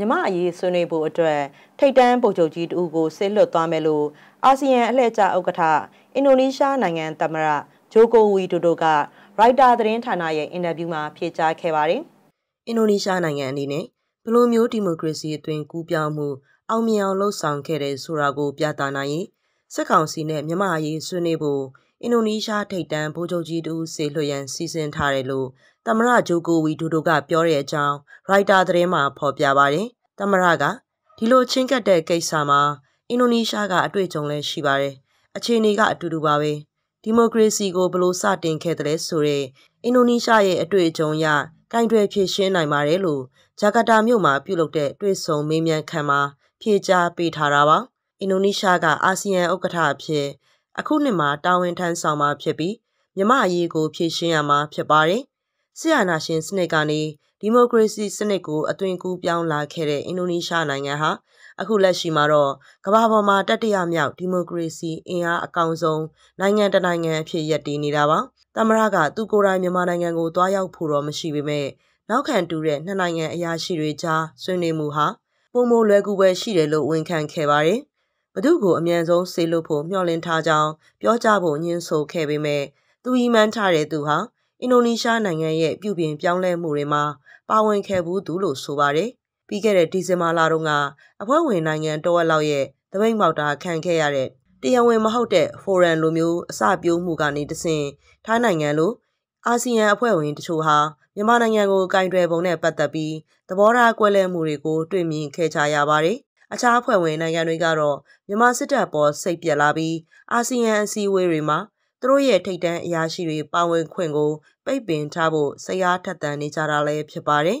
မြမအရေးဆွေးနွေးဖို့အတွက်ထိတ်တန်းပုံချုပ်ကြီးတူကိုဆစ်လွတ်သွားမယ်လို့အာဆီယံအလှည့်ကျဥက္ကဋ္ဌအင်ဒိုနီးရှားနိုင်ငံသမ္မတဂျိုကိုဝီဒိုဒိုကရိုက်တာသတင်းဌာနရဲ့အင်တာဗျူးမှာဖြေကြားခဲ့ပါတယ်။အင်ဒိုနီးရှားနိုင်ငံအနေနဲ့ဘလိုမျိုးဒီမိုကရေစီအသွင်ကူးပြောင်းမှု အောင်မြင်အောင်လှုပ်ဆောင်ခဲ့တယ်ဆိုတာကို ပြသနိုင်ရင်စစ်ကောင်စီနဲ့မြမအရေးဆွေးနွေးဖို့အင်ဒိုနီးရှားထိပ်တန်းဗိုလ်ချုပ်ကြီးတူစေလွှတ်ရန်စီစဉ်ထားတယ်လို့သမရဂျိုကိုဝီဒိုဒိုကပြောတဲ့အကြောင်းရိုက်တာသတင်းမှာဖော်ပြပါတယ်။သမရကဒီလိုချင်းကပ်တဲ့ကိစ္စမှာအင်ဒိုနီးရှားကအတွေ့အကြုံလည်းရှိပါတယ်။အခြေအနေက အတူတူပါပဲ။ဒီမိုကရေစီကိုဘလို့စတင်ခဲ့တယ်ဆိုတဲ့အင်ဒိုနီးရှားရဲ့အတွေ့အကြုံအရကင်တွယ်ဖြည့်ရှင်းနိုင်ပါတယ်လို့ဂျာကာတာမြို့မှာပြုလုပ်တဲ့တွေ့ဆုံမေးမြန်းခန်းမှာဖြေကြားပေးထားတာပါ။အင်ဒိုနီးရှားကအာဆီယံဥက္ကဋ္ဌအဖြစ်အခုနှစ်မှာတာဝန်ထမ်းဆောင်မှာဖြစ်ပြီးမြမအရေးကိုဖြည့်ရှင်းရမှာဖြစ်ပါတယ်။ဆီယနာရှင် စနစ်ကနေဒီမိုကရေစီစနစ်ကိုအသွင်ကူးပြောင်းလာခဲ့တဲ့အင်ဒိုနီးရှားနိုင်ငံဟာအခုလက်ရှိမှာတော့ကမ္ဘာပေါ်မှာတတိယမြောက်ဒီမိုကရေစီအင်အားအကောင်ဆုံးနိုင်ငံတနိုင်ငံအဖြစ်ရည်တည်နေတာပါ။တမရကသူကိုယ်တိုင်မြန်မာနိုင်ငံကိုတွားရောက်ဖို့တော့မရှိပေမဲ့နောက်ခံတူတဲ့နှစ်နိုင်ငံအရာရှိတွေကြားဆွေးနွေးမှုဟာပုံမလွယ်ကူပဲရှိတယ်လို့ဝန်ခံခဲ့ပါတယ်သူ့ကိုအမြန်ဆုံးဆေးလွတ်ဖို့မျှော်လင့်ထားကြောင်းပြောကြားဖို့ညှင်းဆိုခဲ့ပေမဲ့သူဤမှန်းထားတဲ့သူဟာအင်ဒိုနီးရှားနိုင်ငံရဲ့ပြုပြင်ပြောင်းလဲမှုတွေမှာပါဝင်ခဲ့ဘူးသူလို့ဆိုပါတယ်။ပြီးခဲ့တဲ့ဒီဇင်ဘာလတုန်းကအဖွဲ့ဝင်နိုင်ငံတော်အလောက်ရဲ့သပိတ်မောက်တာခံခဲ့ရတဲ့တရားဝင်မဟုတ်တဲ့ foreign လိုမျိုးအစပြုမှုကနေတဆင့်ထိုင်းနိုင်ငံလိုအာဆီယံအဖွဲ့ဝင်တချို့ဟာမြန်မာနိုင်ငံကိုကင်တွယ်ပုံနဲ့ပတ်သက်ပြီးသဘောထားကွဲလွဲမှုတွေကိုတွေ့မြင်ခဲ့ကြရပါတယ်အခြားအဖွဲ့ဝင်နိုင်ငံတွေကတော့မြန်မာစစ်တပ်ပေါ်စိတ်ပြက်လာပြီးအာဆီယံအစည်းအဝေးတွေမှာသူတို့ရဲ့ထိပ်တန်းအရာရှိတွေပါဝင် ခွင့်ကိုပိတ်ပင်ထားဖို့ဆရာထက်သန်နေကြတာလည်းဖြစ်ပါတယ်